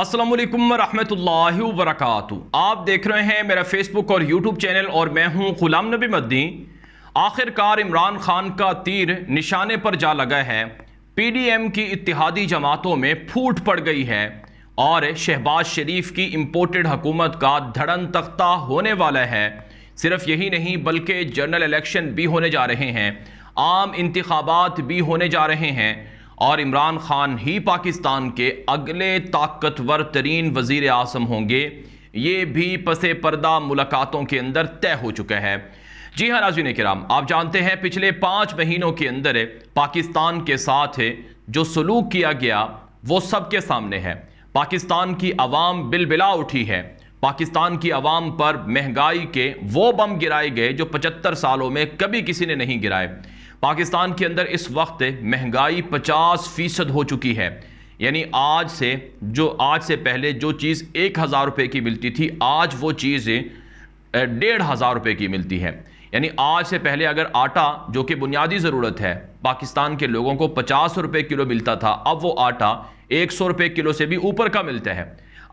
असलम वरह वरक आप देख रहे हैं मेरा फेसबुक और यूट्यूब चैनल और मैं हूं गुलाम नबी मद्दी आखिरकार इमरान खान का तीर निशाने पर जा लगा है पी डी एम की इतिहादी जमातों में फूट पड़ गई है और शहबाज शरीफ की इम्पोर्टेड हकूमत का धड़न तख्ता होने वाला है सिर्फ यही नहीं बल्कि जनरल इलेक्शन भी होने जा रहे हैं आम इंतबात भी होने जा रहे हैं और इमरान खान ही पाकिस्तान के अगले ताकतवर तरीन वजीर आजम होंगे ये भी पसे पर्दा मुलाकातों के अंदर तय हो चुका है जी हाँ ने कराम आप जानते हैं पिछले पाँच महीनों के अंदर पाकिस्तान के साथ जो सलूक किया गया वो सबके सामने है पाकिस्तान की आवाम बिलबिला उठी है पाकिस्तान की आवाम पर महंगाई के वो बम गिराए गए जो पचहत्तर सालों में कभी किसी ने नहीं गिराए पाकिस्तान के अंदर इस वक्त महंगाई पचास फीसद हो चुकी है यानी आज से जो आज से पहले जो चीज़ एक हज़ार रुपये की मिलती थी आज वो चीज़ डेढ़ हज़ार रुपये की मिलती है यानी आज से पहले अगर आटा जो कि बुनियादी ज़रूरत है पाकिस्तान के लोगों को पचास रुपये किलो मिलता था अब वो आटा एक सौ रुपये किलो से भी ऊपर का मिलता है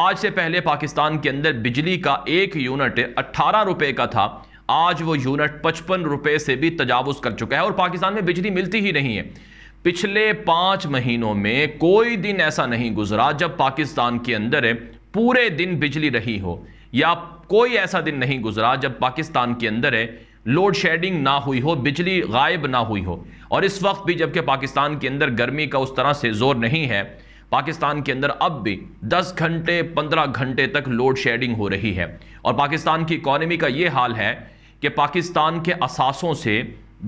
आज से पहले पाकिस्तान के अंदर बिजली का एक यूनिट अट्ठारह रुपये का था आज वो यूनिट पचपन रुपए से भी तजावज कर चुका है और पाकिस्तान में बिजली मिलती ही नहीं है पिछले पांच महीनों में कोई दिन ऐसा नहीं गुजरा जब पाकिस्तान के अंदर पूरे दिन बिजली रही हो या कोई ऐसा दिन नहीं गुजरा जब पाकिस्तान के अंदर है लोड शेडिंग ना हुई हो बिजली गायब ना हुई हो और इस वक्त भी जबकि पाकिस्तान के अंदर गर्मी का उस तरह से जोर नहीं है पाकिस्तान के अंदर अब भी 10 घंटे 15 घंटे तक लोड शेडिंग हो रही है और पाकिस्तान की इकॉनमी का ये हाल है कि पाकिस्तान के असासों से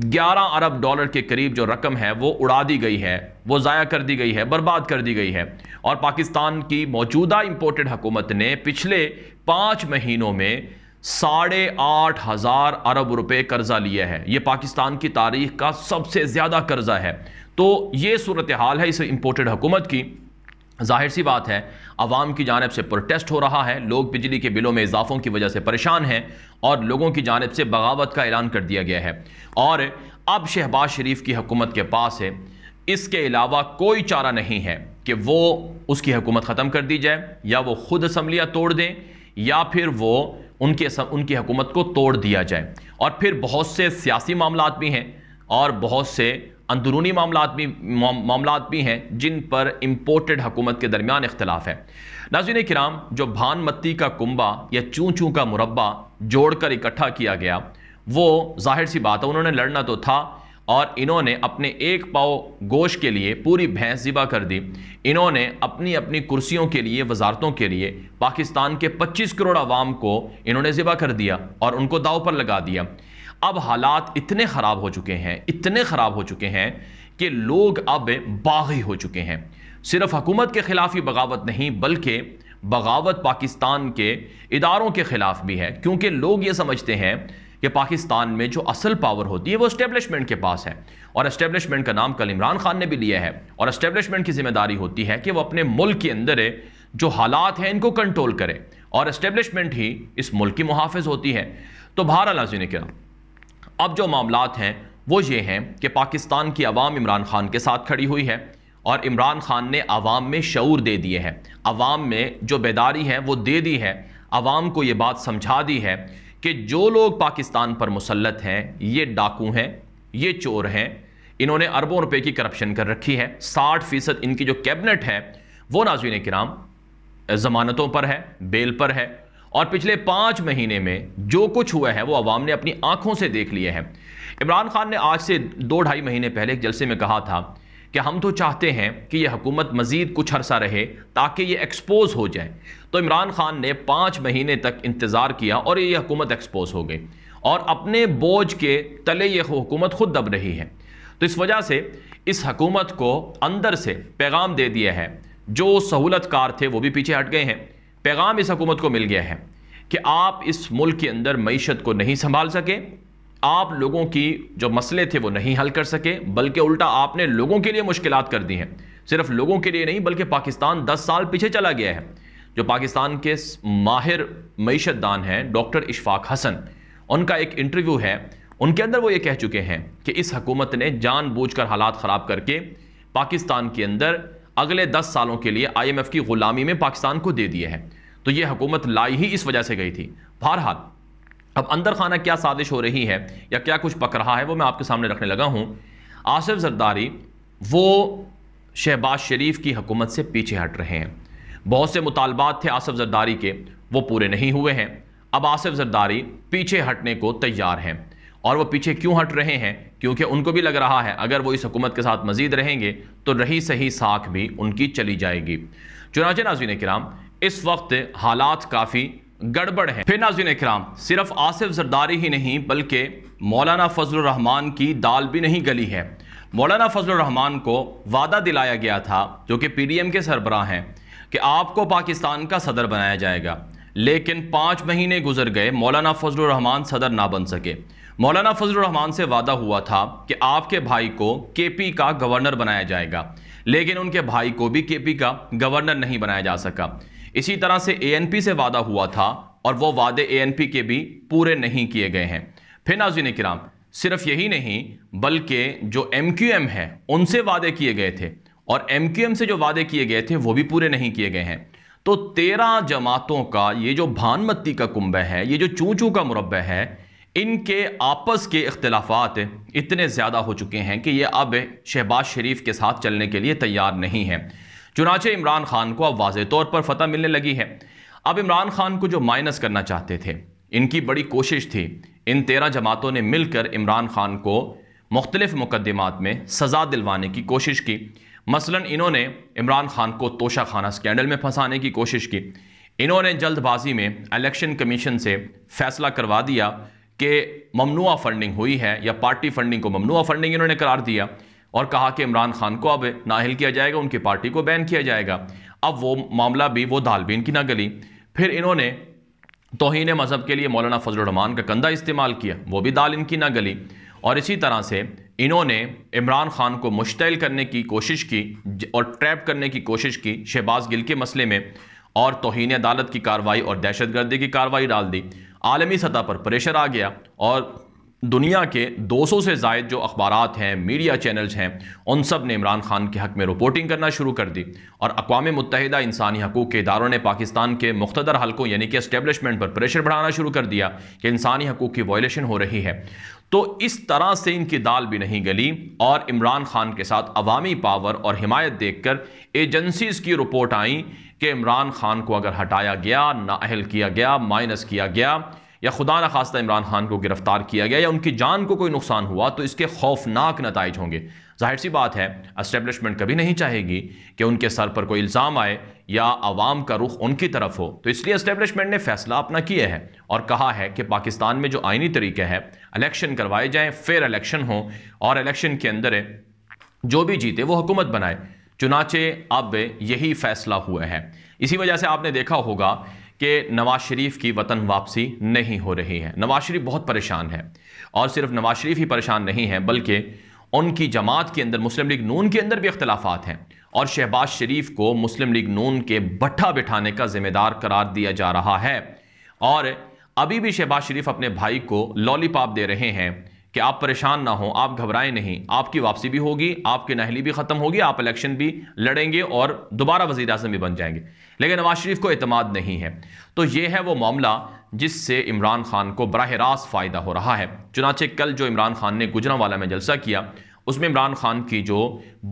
11 अरब डॉलर के करीब जो रकम है वो उड़ा दी गई है वो ज़ाया कर दी गई है बर्बाद कर दी गई है और पाकिस्तान की मौजूदा इम्पोर्टेड हुकूमत ने पिछले पाँच महीनों में साढ़े आठ हज़ार अरब रुपए कर्जा लिया है ये पाकिस्तान की तारीख का सबसे ज़्यादा कर्जा है तो ये सूरत हाल है इस इम्पोर्टेड हुकूमत की जाहिर सी बात है आवाम की जानब से प्रोटेस्ट हो रहा है लोग बिजली के बिलों में इजाफों की वजह से परेशान हैं और लोगों की जानब से बगावत का ऐलान कर दिया गया है और अब शहबाज शरीफ की हकूमत के पास है इसके अलावा कोई चारा नहीं है कि वो उसकी हकूमत ख़त्म कर दी जाए या वो खुद असम्बलियाँ तोड़ दें या फिर वो उनके उनकी हकूमत को तोड़ दिया जाए और फिर बहुत से सियासी मामला भी हैं और बहुत से अंदरूनी मामला भी मामला भी हैं जिन पर इम्पोर्टेड हुकूमत के दरमियान इख्तलाफ है नाजिन कराम जो भान मत्ती का कुंबा या चूँ चूँ का मुरबा जोड़कर इकट्ठा किया गया वो जाहिर सी बात है उन्होंने लड़ना तो था और इन्होंने अपने एक पाओ गोश के लिए पूरी भैंस ज़िबा कर दी इन्होंने अपनी अपनी कुर्सियों के लिए वजारतों के लिए पाकिस्तान के 25 करोड़ आवाम को इन्होंने ज़िबा कर दिया और उनको दाव पर लगा दिया अब हालात इतने ख़राब हो चुके हैं इतने ख़राब हो चुके हैं कि लोग अब बागी हो चुके हैं सिर्फ हकूमत के ख़िलाफ़ ही बगावत नहीं बल्कि बगावत पाकिस्तान के इदारों के ख़िलाफ़ भी है क्योंकि लोग ये समझते हैं कि पाकिस्तान में जो असल पावर होती है वो इस्टेब्लिशमेंट के पास है और इस्टेब्लिशमेंट का नाम कल इमरान खान ने भी लिया है और इस्टेब्लिशमेंट की जिम्मेदारी होती है कि वह अपने मुल्क के अंदर जो हालात हैं इनको कंट्रोल करे और इस्टेब्लिशमेंट ही इस मुल्क की मुहाफ़ होती है तो बहरहाल ने क्या अब जो मामला हैं वो ये हैं कि पाकिस्तान की आवाम इमरान खान के साथ खड़ी हुई है और इमरान खान ने आवाम में शूर दे दिए हैं आवाम में जो बेदारी है वो दे दी है आवाम को ये बात समझा दी है कि जो लोग पाकिस्तान पर मुसलत हैं ये डाकू हैं ये चोर हैं इन्होंने अरबों रुपए की करप्शन कर रखी है साठ फीसद इनकी जो कैबिनेट है वो नाजीन कराम ज़मानतों पर है बेल पर है और पिछले पांच महीने में जो कुछ हुआ है वो अवाम ने अपनी आंखों से देख लिए हैं इमरान खान ने आज से दो ढाई महीने पहले एक जलसे में कहा था कि हम तो चाहते हैं कि यह हुकूमत मज़ीद कुछ अरसा रहे ताकि ये एक्सपोज हो जाए तो इमरान खान ने पाँच महीने तक इंतज़ार किया और ये हुकूमत एक्सपोज हो गई और अपने बोझ के तले ये हुकूमत खुद दब रही है तो इस वजह से इस हकूमत को अंदर से पैगाम दे दिया है जो सहूलत कार थे वो भी पीछे हट गए हैं पैगाम इस हकूमत को मिल गया है कि आप इस मुल्क के अंदर मीशत को नहीं संभाल सके आप लोगों की जो मसले थे वो नहीं हल कर सके बल्कि उल्टा आपने लोगों के लिए मुश्किल कर दी हैं सिर्फ लोगों के लिए नहीं बल्कि पाकिस्तान दस साल पीछे चला गया है जो पाकिस्तान के माहिर मीशत दान हैं डॉक्टर इशफाक हसन उनका एक इंटरव्यू है उनके अंदर वो ये कह चुके हैं कि इस हकूमत ने कर हालात ख़राब करके पाकिस्तान के अंदर अगले दस सालों के लिए एफ़ की ग़ुलामी में पाकिस्तान को दे दिए हैं तो ये हकूमत लाई ही इस वजह से गई थी बहरहाल अब अंदर खाना क्या साजिश हो रही है या क्या कुछ पक रहा है वो मैं आपके सामने रखने लगा हूँ आसिफ जरदारी वो शहबाज शरीफ की हकूमत से पीछे हट रहे हैं बहुत से मुतालबात थे आसिफ जरदारी के वो पूरे नहीं हुए हैं अब आसिफ जरदारी पीछे हटने को तैयार हैं और वो पीछे क्यों हट रहे हैं क्योंकि उनको भी लग रहा है अगर वो इस हकूमत के साथ मजीद रहेंगे तो रही सही साख भी उनकी चली जाएगी चुनाचे नाजीन कराम इस वक्त हालात काफ़ी गड़बड़ हैं फिर नाजिन कराम सिर्फ आसिफ जरदारी ही नहीं बल्कि मौलाना फजल रहमान की दाल भी नहीं गली है मौलाना फजल रहमान को वादा दिलाया गया था जो कि पी डी एम के सरबराह हैं कि आपको पाकिस्तान का सदर बनाया जाएगा लेकिन पाँच महीने गुजर गए मौलाना फजल रहमान सदर ना बन सके मौलाना फजल रहमान से वादा हुआ था कि आपके भाई को के पी का गवर्नर बनाया जाएगा लेकिन उनके भाई को भी के पी का गवर्नर नहीं बनाया जा सका इसी तरह से ए से वादा हुआ था और वो वादे ए के भी पूरे नहीं किए गए हैं फिर नाजीन कराम सिर्फ यही नहीं बल्कि जो एम है उनसे वादे किए गए थे और एम से जो वादे किए गए थे वो भी पूरे नहीं किए गए हैं तो तेरह जमातों का ये जो भानमती का कुंभ है ये जो चूचू का मुरब है इनके आपस के अख्तिलाफात इतने ज़्यादा हो चुके हैं कि ये अब शहबाज शरीफ के साथ चलने के लिए तैयार नहीं है चुनाचे इमरान खान को अब वाज तौर पर फतह मिलने लगी है अब इमरान खान को जो माइनस करना चाहते थे इनकी बड़ी कोशिश थी इन तेरह जमातों ने मिलकर इमरान खान को मुख्तलिफ मुकदमात में सज़ा दिलवाने की कोशिश की मसलन इन्होंने इमरान खान को तोशा खाना स्कैंडल में फंसाने की कोशिश की इन्होंने जल्दबाजी में इलेक्शन कमीशन से फैसला करवा दिया कि ममनुआ फंडिंग हुई है या पार्टी फंडिंग को ममनुआ फंडिंग इन्होंने करार दिया और कहा कि इमरान खान को अब नाहल किया जाएगा उनकी पार्टी को बैन किया जाएगा अब वो मामला भी वो दालबीन की ना गली फिर इन्होंने तोहन मज़हब के लिए मौलाना फजलरहमान का कंधा इस्तेमाल किया वो भी दाल इनकी ना गली और इसी तरह से इन्होंने इमरान खान को मुश्तल करने की कोशिश की और ट्रैप करने की कोशिश की शहबाज गिल के मसले में और तोहन अदालत की कार्रवाई और दहशत गर्दी की कार्रवाई डाल दी आलमी सतह पर प्रेशर आ गया और दुनिया के 200 से जायद जो अखबार हैं मीडिया चैनल्स हैं उन सब ने इमरान खान के हक़ में रिपोर्टिंग करना शुरू कर दी और अकवा मुतहदा इंसानी हकूक़ के इदारों ने पाकिस्तान के मुख्तर हलकों यानी कि इस्टेबलिशमेंट पर प्रेशर बढ़ाना शुरू कर दिया कि इंसानी हकूक़ की वॉयेशन हो रही है तो इस तरह से इनकी दाल भी नहीं गली और इमरान खान के साथ अवामी पावर और हिमायत देख कर एजेंसीज़ की रिपोर्ट आई कि इमरान खान को अगर हटाया गया नाअहल किया गया माइनस किया गया या खुदा न खास्ता इमरान खान को गिरफ़्तार किया गया या उनकी जान को कोई नुकसान हुआ तो इसके खौफनाक नतज होंगे जाहिर सी बात है इस्टेबलिशमेंट कभी नहीं चाहेगी कि उनके सर पर कोई इल्ज़ाम आए या आवाम का रुख उनकी तरफ हो तो इसलिए इस्टेबलिशमेंट ने फैसला अपना किया है और कहा है कि पाकिस्तान में जो आइनी तरीका है इलेक्शन करवाए जाएँ फेयर इलेक्शन हों और इलेक्शन के अंदर जो भी जीते वो हुकूमत बनाए चुनाचे अब यही फैसला हुआ है इसी वजह से आपने देखा होगा कि नवाज शरीफ की वतन वापसी नहीं हो रही है नवाज शरीफ बहुत परेशान है और सिर्फ नवाज शरीफ ही परेशान नहीं है बल्कि उनकी जमात के अंदर मुस्लिम लीग नून के अंदर भी अख्तिलाफ़ात हैं और शहबाज शरीफ को मुस्लिम लीग नून के भट्ठा बिठाने का जिम्मेदार करार दिया जा रहा है और अभी भी शहबाज शरीफ अपने भाई को लॉलीपॉप दे रहे हैं कि आप परेशान ना हो आप घबराएं नहीं आपकी वापसी भी होगी आपकी नहली भी ख़त्म होगी आप इलेक्शन भी लड़ेंगे और दोबारा वजी अजम भी बन जाएंगे लेकिन नवाज शरीफ को अतमाद नहीं है तो ये है वो मामला जिससे इमरान खान को बरह रास्त फ़ायदा हो रहा है चुनाचे कल जो इमरान खान ने गुजरावाला में जलसा किया उसमें इमरान खान की जो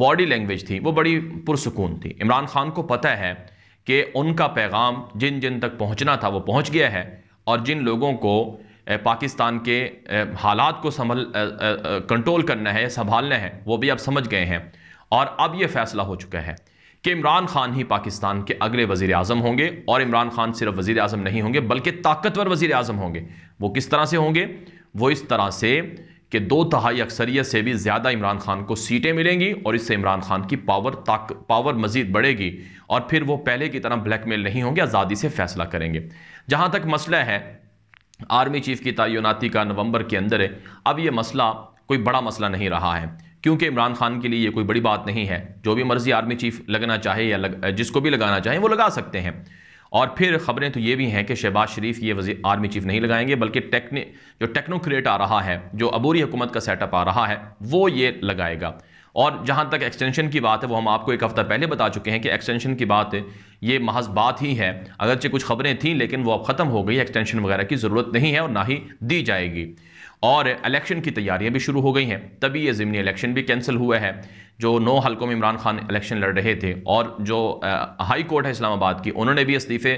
बॉडी लैंग्वेज थी वो बड़ी पुरसकून थी इमरान खान को पता है कि उनका पैगाम जिन जिन तक पहुंचना था वो पहुंच गया है और जिन लोगों को पाकिस्तान के हालात को संभल कंट्रोल करना है संभालना है वो भी अब समझ गए हैं और अब ये फैसला हो चुका है कि इमरान खान ही पाकिस्तान के अगले वजीर अजम होंगे और इमरान खान सिर्फ वजीर अजम नहीं होंगे बल्कि ताकतवर वजीर अजम होंगे वो किस तरह से होंगे वो इस तरह से कि दो तहाई अक्सरियत से भी ज़्यादा इमरान खान को सीटें मिलेंगी और इससे इमरान खान की पावर ताक पावर मजीद बढ़ेगी और फिर वो पहले की तरह ब्लैकमेल नहीं होंगे आज़ादी से फैसला करेंगे जहाँ तक मसला है आर्मी चीफ की तयनती का नवंबर के अंदर है अब ये मसला कोई बड़ा मसला नहीं रहा है क्योंकि इमरान खान के लिए ये कोई बड़ी बात नहीं है जो भी मर्जी आर्मी चीफ लगना चाहे या लग, जिसको भी लगाना चाहे वो लगा सकते हैं और फिर खबरें तो ये भी हैं कि शहबाज शरीफ ये वजी आर्मी चीफ नहीं लगाएंगे बल्कि टेक्नी जो टेक्नोक्रेट आ रहा है जो अबूरी हुकूमत का सेटअप आ रहा है वो ये लगाएगा और जहाँ तक एक्सटेंशन की बात है वो हम आपको एक हफ़्ता पहले बता चुके हैं कि एक्सटेंशन की बात ये महज बात ही है अगरचे कुछ खबरें थीं लेकिन वो अब ख़त्म हो गई एक्सटेंशन वगैरह की ज़रूरत नहीं है और ना ही दी जाएगी और इलेक्शन की तैयारियां भी शुरू हो गई हैं तभी ये ज़मनी इलेक्शन भी कैंसिल हुआ है जो नौ हलकों में इमरान खान इलेक्शन लड़ रहे थे और जो हाई कोर्ट है इस्लामाबाद की उन्होंने भी इस्तीफ़े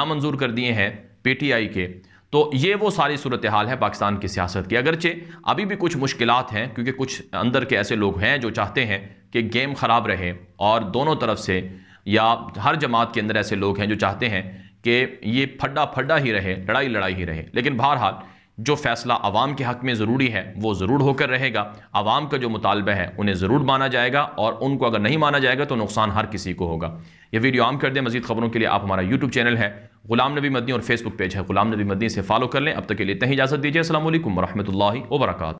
नामंजूर कर दिए हैं पीटीआई के तो ये वो सारी सूरत हाल है पाकिस्तान की सियासत की अगरचे अभी भी कुछ मुश्किल हैं क्योंकि कुछ अंदर के ऐसे लोग हैं जो चाहते हैं कि गेम ख़राब रहे और दोनों तरफ से या हर जमात के अंदर ऐसे लोग हैं जो चाहते हैं कि ये फड्डा फड्डा ही रहे लड़ाई लड़ाई ही रहे लेकिन बहरहाल जो फैसला आवाम के हक में ज़रूरी है वो ज़रूर होकर रहेगा आवाम का जो मुतालबा है उन्हें ज़रूर माना जाएगा और उनको अगर नहीं माना जाएगा तो नुकसान हर किसी को होगा ये वीडियो आम कर दें मजीद खबरों के लिए आप हमारा यूट्यूब चैनल है गुलाम नबी मदनी और फेसबुक पेज है गुलाम नबी मदनी से फॉलो कर लें अब तक के लिए इतना ही इजाज़त दीजिए असल वरहमल वर्का